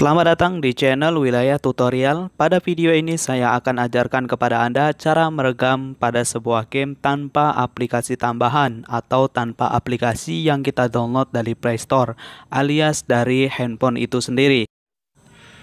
Selamat datang di channel Wilayah Tutorial. Pada video ini saya akan ajarkan kepada Anda cara merekam pada sebuah game tanpa aplikasi tambahan atau tanpa aplikasi yang kita download dari Play Store alias dari handphone itu sendiri.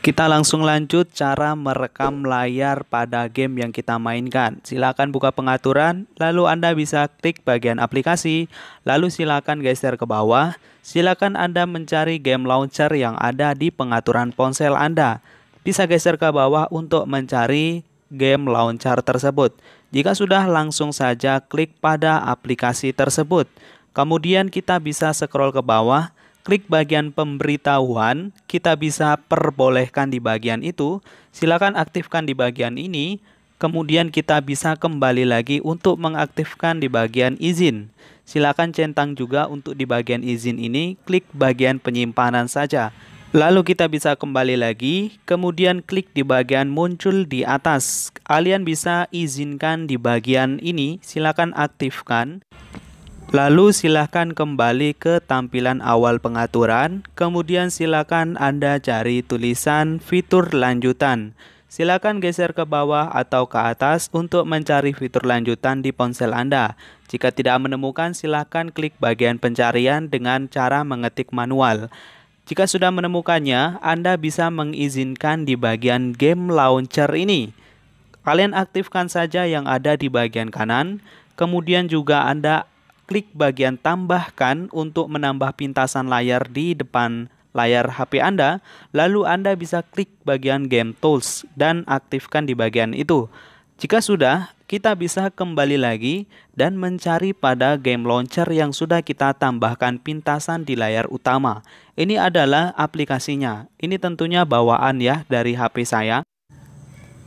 Kita langsung lanjut cara merekam layar pada game yang kita mainkan. Silakan buka pengaturan, lalu Anda bisa klik bagian aplikasi, lalu silakan geser ke bawah silakan Anda mencari game launcher yang ada di pengaturan ponsel Anda. Bisa geser ke bawah untuk mencari game launcher tersebut. Jika sudah, langsung saja klik pada aplikasi tersebut. Kemudian kita bisa scroll ke bawah, klik bagian pemberitahuan, kita bisa perbolehkan di bagian itu. Silakan aktifkan di bagian ini. Kemudian kita bisa kembali lagi untuk mengaktifkan di bagian izin. Silakan centang juga untuk di bagian izin ini, klik bagian penyimpanan saja. Lalu kita bisa kembali lagi, kemudian klik di bagian muncul di atas. Kalian bisa izinkan di bagian ini, silakan aktifkan. Lalu silakan kembali ke tampilan awal pengaturan, kemudian silakan Anda cari tulisan fitur lanjutan. Silakan geser ke bawah atau ke atas untuk mencari fitur lanjutan di ponsel Anda. Jika tidak menemukan, silakan klik bagian pencarian dengan cara mengetik manual. Jika sudah menemukannya, Anda bisa mengizinkan di bagian game launcher ini. Kalian aktifkan saja yang ada di bagian kanan, kemudian juga Anda klik bagian tambahkan untuk menambah pintasan layar di depan layar HP Anda, lalu Anda bisa klik bagian Game Tools dan aktifkan di bagian itu. Jika sudah, kita bisa kembali lagi dan mencari pada game launcher yang sudah kita tambahkan pintasan di layar utama. Ini adalah aplikasinya. Ini tentunya bawaan ya dari HP saya.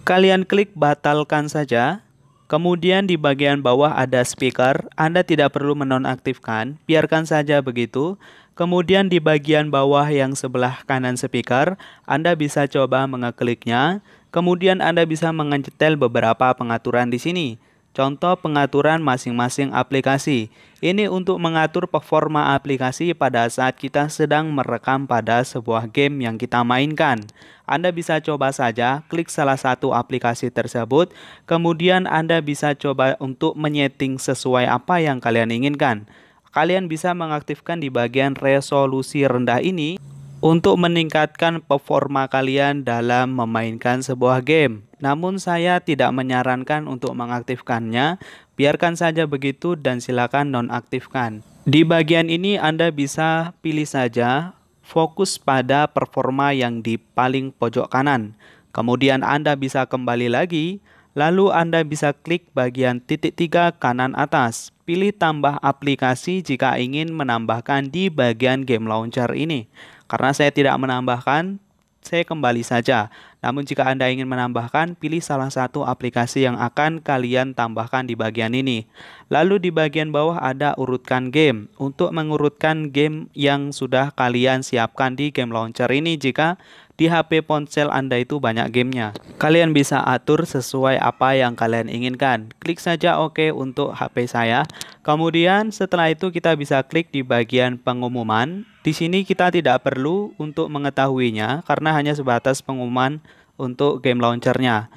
Kalian klik batalkan saja. Kemudian di bagian bawah ada speaker, Anda tidak perlu menonaktifkan, biarkan saja begitu. Kemudian di bagian bawah yang sebelah kanan speaker, Anda bisa coba mengekliknya. Kemudian Anda bisa mengecetel beberapa pengaturan di sini. Contoh pengaturan masing-masing aplikasi. Ini untuk mengatur performa aplikasi pada saat kita sedang merekam pada sebuah game yang kita mainkan. Anda bisa coba saja klik salah satu aplikasi tersebut, kemudian Anda bisa coba untuk menyeting sesuai apa yang kalian inginkan kalian bisa mengaktifkan di bagian resolusi rendah ini untuk meningkatkan performa kalian dalam memainkan sebuah game. Namun saya tidak menyarankan untuk mengaktifkannya, biarkan saja begitu dan silakan nonaktifkan. Di bagian ini Anda bisa pilih saja fokus pada performa yang di paling pojok kanan. Kemudian Anda bisa kembali lagi Lalu Anda bisa klik bagian titik tiga kanan atas. Pilih tambah aplikasi jika ingin menambahkan di bagian game launcher ini. Karena saya tidak menambahkan, saya kembali saja. Namun jika Anda ingin menambahkan, pilih salah satu aplikasi yang akan kalian tambahkan di bagian ini. Lalu di bagian bawah ada urutkan game. Untuk mengurutkan game yang sudah kalian siapkan di game launcher ini jika di HP ponsel Anda itu banyak gamenya. Kalian bisa atur sesuai apa yang kalian inginkan. Klik saja OK untuk HP saya. Kemudian setelah itu kita bisa klik di bagian pengumuman. Di sini kita tidak perlu untuk mengetahuinya karena hanya sebatas pengumuman untuk game launchernya.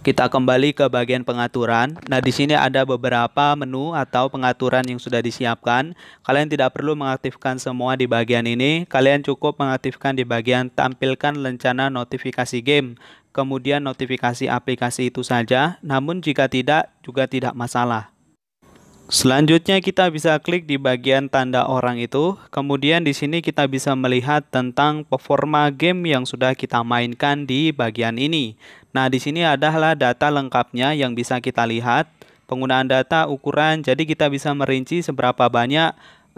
Kita kembali ke bagian pengaturan. Nah, di sini ada beberapa menu atau pengaturan yang sudah disiapkan. Kalian tidak perlu mengaktifkan semua di bagian ini. Kalian cukup mengaktifkan di bagian tampilkan lencana notifikasi game, kemudian notifikasi aplikasi itu saja. Namun jika tidak juga tidak masalah. Selanjutnya kita bisa klik di bagian tanda orang itu. Kemudian di sini kita bisa melihat tentang performa game yang sudah kita mainkan di bagian ini. Nah, di sini adalah data lengkapnya yang bisa kita lihat, penggunaan data, ukuran. Jadi kita bisa merinci seberapa banyak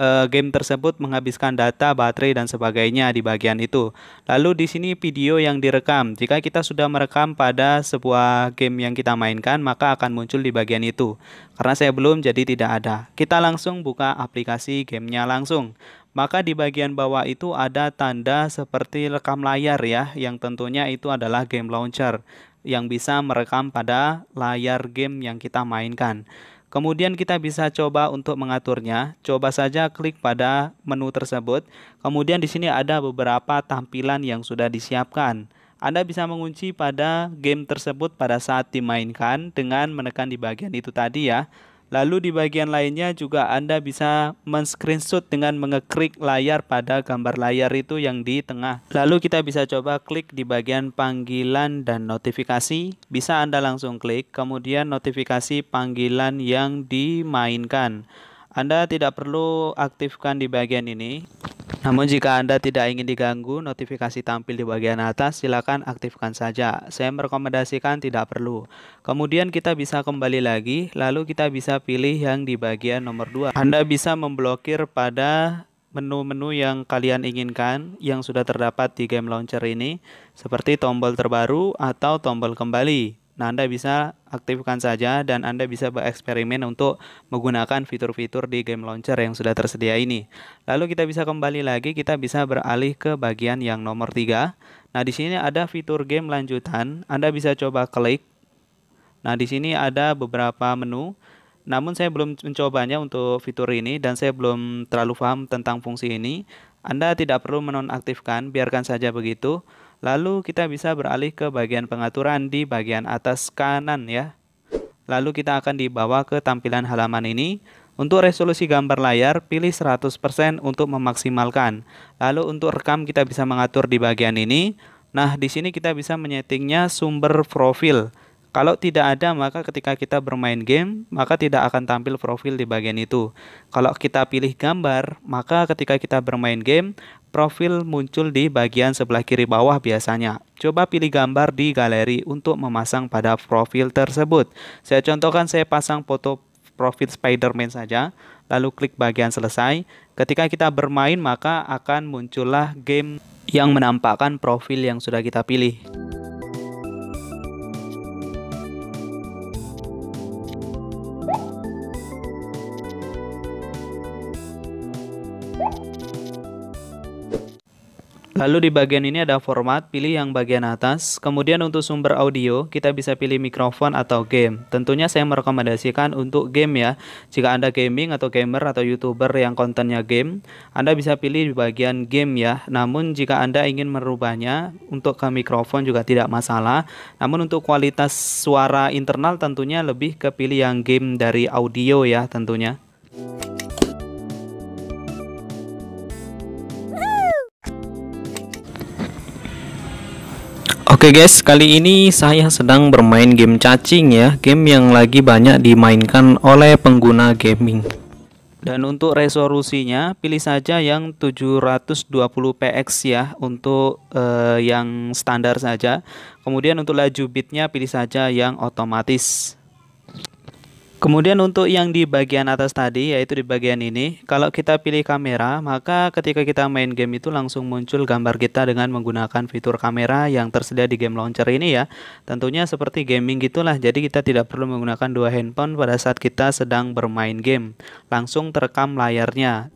Eh, game tersebut menghabiskan data, baterai dan sebagainya di bagian itu. Lalu di sini video yang direkam. Jika kita sudah merekam pada sebuah game yang kita mainkan, maka akan muncul di bagian itu. Karena saya belum jadi tidak ada. Kita langsung buka aplikasi gamenya langsung. Maka di bagian bawah itu ada tanda seperti rekam layar ya, yang tentunya itu adalah game launcher yang bisa merekam pada layar game yang kita mainkan. Kemudian kita bisa coba untuk mengaturnya. Coba saja klik pada menu tersebut. Kemudian di sini ada beberapa tampilan yang sudah disiapkan. Anda bisa mengunci pada game tersebut pada saat dimainkan dengan menekan di bagian itu tadi ya. Lalu di bagian lainnya juga Anda bisa men-screenshot dengan mengeklik layar pada gambar layar itu yang di tengah. Lalu kita bisa coba klik di bagian panggilan dan notifikasi. Bisa Anda langsung klik, kemudian notifikasi panggilan yang dimainkan. Anda tidak perlu aktifkan di bagian ini. Namun jika Anda tidak ingin diganggu, notifikasi tampil di bagian atas silakan aktifkan saja. Saya merekomendasikan tidak perlu. Kemudian kita bisa kembali lagi, lalu kita bisa pilih yang di bagian nomor 2. Anda bisa memblokir pada menu-menu yang kalian inginkan yang sudah terdapat di game launcher ini, seperti tombol terbaru atau tombol kembali. Nah, Anda bisa aktifkan saja dan Anda bisa bereksperimen untuk menggunakan fitur-fitur di game launcher yang sudah tersedia ini. Lalu kita bisa kembali lagi, kita bisa beralih ke bagian yang nomor 3. Nah, di sini ada fitur game lanjutan, Anda bisa coba klik. Nah, di sini ada beberapa menu. Namun saya belum mencobanya untuk fitur ini dan saya belum terlalu paham tentang fungsi ini. Anda tidak perlu menonaktifkan, biarkan saja begitu. Lalu kita bisa beralih ke bagian pengaturan di bagian atas kanan ya. Lalu kita akan dibawa ke tampilan halaman ini. Untuk resolusi gambar layar, pilih 100% untuk memaksimalkan. Lalu untuk rekam kita bisa mengatur di bagian ini. Nah, di sini kita bisa menyetingnya sumber profil. Kalau tidak ada, maka ketika kita bermain game, maka tidak akan tampil profil di bagian itu. Kalau kita pilih gambar, maka ketika kita bermain game, Profil muncul di bagian sebelah kiri bawah biasanya. Coba pilih gambar di galeri untuk memasang pada profil tersebut. Saya contohkan saya pasang foto profil Spider-Man saja, lalu klik bagian selesai. Ketika kita bermain maka akan muncullah game yang menampakkan profil yang sudah kita pilih. Lalu di bagian ini ada format, pilih yang bagian atas. Kemudian untuk sumber audio, kita bisa pilih mikrofon atau game. Tentunya saya merekomendasikan untuk game ya. Jika Anda gaming atau gamer atau YouTuber yang kontennya game, Anda bisa pilih di bagian game ya. Namun jika Anda ingin merubahnya untuk ke mikrofon juga tidak masalah. Namun untuk kualitas suara internal tentunya lebih ke pilih yang game dari audio ya tentunya. Oke okay guys, kali ini saya sedang bermain game cacing ya, game yang lagi banyak dimainkan oleh pengguna gaming. Dan untuk resolusinya, pilih saja yang 720px ya untuk uh, yang standar saja. Kemudian untuk laju bitnya pilih saja yang otomatis. Kemudian untuk yang di bagian atas tadi, yaitu di bagian ini, kalau kita pilih kamera, maka ketika kita main game itu langsung muncul gambar kita dengan menggunakan fitur kamera yang tersedia di game launcher ini ya. Tentunya seperti gaming gitulah, jadi kita tidak perlu menggunakan dua handphone pada saat kita sedang bermain game. Langsung terekam layarnya.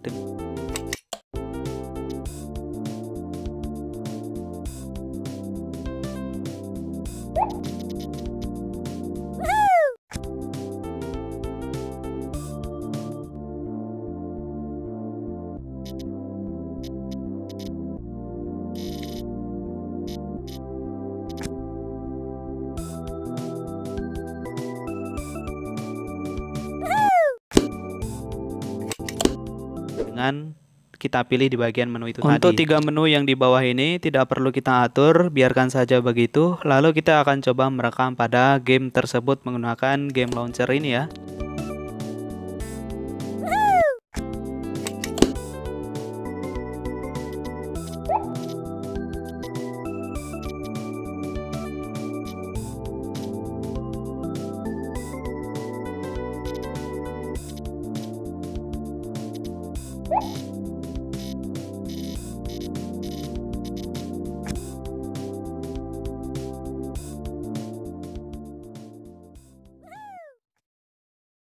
pertanyaan kita pilih di bagian menu itu Untuk tadi. Untuk tiga menu yang di bawah ini tidak perlu kita atur, biarkan saja begitu. Lalu kita akan coba merekam pada game tersebut menggunakan game launcher ini ya.